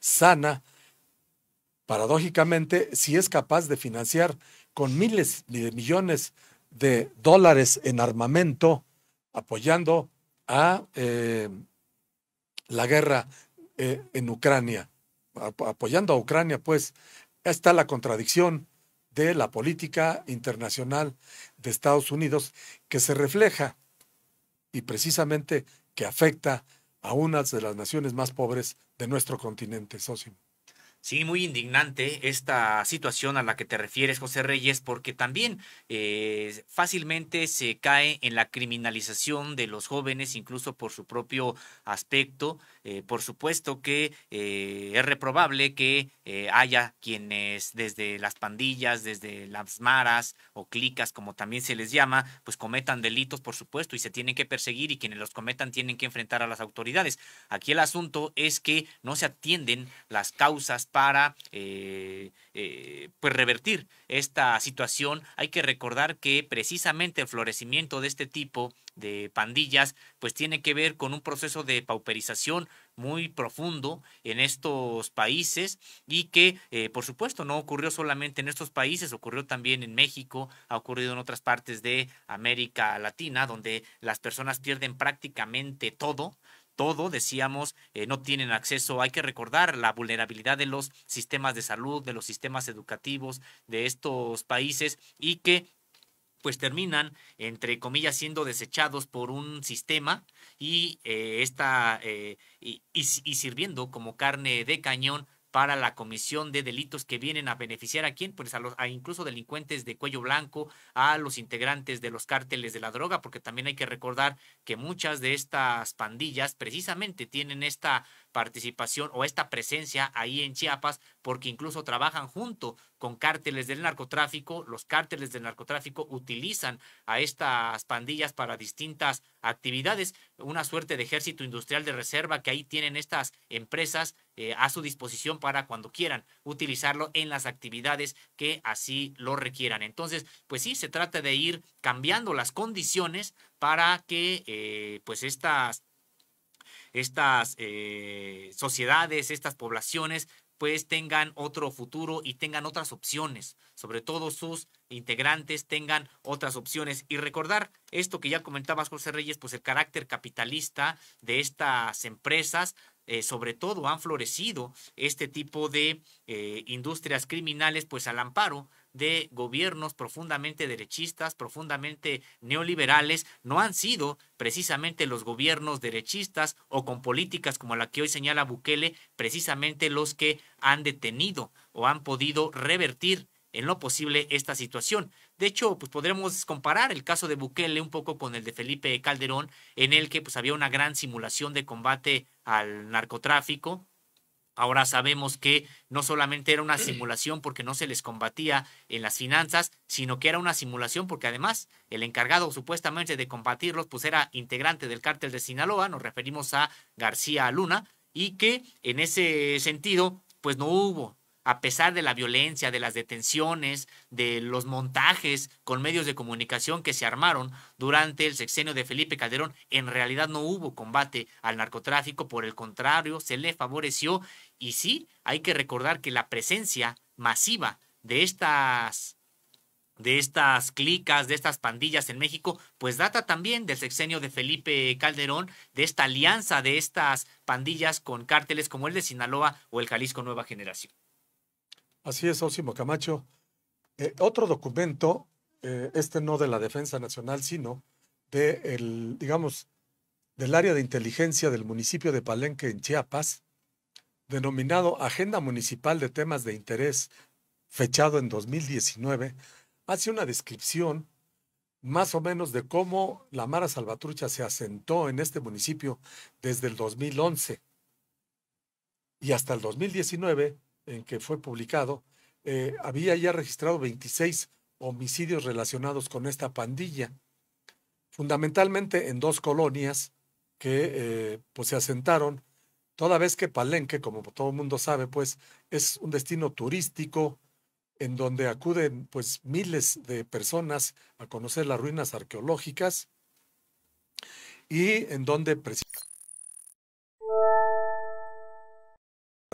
sana, paradójicamente, si es capaz de financiar con miles de millones de dólares en armamento, apoyando a eh, la guerra eh, en Ucrania, apoyando a Ucrania, pues está la contradicción de la política internacional de Estados Unidos que se refleja y precisamente que afecta a una de las naciones más pobres de nuestro continente, socio. Sí, muy indignante esta situación a la que te refieres, José Reyes, porque también eh, fácilmente se cae en la criminalización de los jóvenes, incluso por su propio aspecto. Eh, por supuesto que eh, es reprobable que haya quienes desde las pandillas, desde las maras o clicas, como también se les llama, pues cometan delitos, por supuesto, y se tienen que perseguir y quienes los cometan tienen que enfrentar a las autoridades. Aquí el asunto es que no se atienden las causas para eh, eh, pues revertir esta situación. Hay que recordar que precisamente el florecimiento de este tipo de pandillas pues tiene que ver con un proceso de pauperización muy profundo en estos países y que eh, por supuesto no ocurrió solamente en estos países, ocurrió también en México, ha ocurrido en otras partes de América Latina donde las personas pierden prácticamente todo todo, decíamos, eh, no tienen acceso. Hay que recordar la vulnerabilidad de los sistemas de salud, de los sistemas educativos de estos países y que pues terminan, entre comillas, siendo desechados por un sistema y, eh, eh y sirviendo como carne de cañón para la comisión de delitos que vienen a beneficiar a quién, pues a, los, incluso delincuentes de cuello blanco, a los integrantes de los cárteles de la droga, porque también hay que recordar que muchas de estas pandillas precisamente tienen esta participación o esta presencia ahí en Chiapas, porque incluso trabajan junto con cárteles del narcotráfico. Los cárteles del narcotráfico utilizan a estas pandillas para distintas actividades, una suerte de ejército industrial de reserva que ahí tienen estas empresas eh, a su disposición para cuando quieran utilizarlo en las actividades que así lo requieran. Entonces, pues sí, se trata de ir cambiando las condiciones para que eh, pues estas estas eh, sociedades, estas poblaciones, pues tengan otro futuro y tengan otras opciones, sobre todo sus integrantes tengan otras opciones. Y recordar esto que ya comentabas, José Reyes, pues el carácter capitalista de estas empresas eh, sobre todo han florecido este tipo de eh, industrias criminales, pues al amparo de gobiernos profundamente derechistas, profundamente neoliberales, no han sido precisamente los gobiernos derechistas o con políticas como la que hoy señala Bukele, precisamente los que han detenido o han podido revertir en lo posible esta situación. De hecho, pues podremos comparar el caso de Bukele un poco con el de Felipe Calderón, en el que pues había una gran simulación de combate al narcotráfico. Ahora sabemos que no solamente era una simulación porque no se les combatía en las finanzas, sino que era una simulación porque además el encargado supuestamente de combatirlos pues era integrante del cártel de Sinaloa, nos referimos a García Luna, y que en ese sentido pues no hubo a pesar de la violencia, de las detenciones, de los montajes con medios de comunicación que se armaron durante el sexenio de Felipe Calderón, en realidad no hubo combate al narcotráfico, por el contrario, se le favoreció y sí, hay que recordar que la presencia masiva de estas de estas clicas, de estas pandillas en México, pues data también del sexenio de Felipe Calderón, de esta alianza de estas pandillas con cárteles como el de Sinaloa o el Jalisco Nueva Generación. Así es, Osimo Camacho. Eh, otro documento, eh, este no de la Defensa Nacional, sino de el, digamos, del área de inteligencia del municipio de Palenque en Chiapas, denominado Agenda Municipal de Temas de Interés, fechado en 2019, hace una descripción más o menos de cómo la Mara Salvatrucha se asentó en este municipio desde el 2011 y hasta el 2019 en que fue publicado, eh, había ya registrado 26 homicidios relacionados con esta pandilla, fundamentalmente en dos colonias que eh, pues se asentaron, toda vez que Palenque, como todo el mundo sabe, pues es un destino turístico en donde acuden pues miles de personas a conocer las ruinas arqueológicas y en donde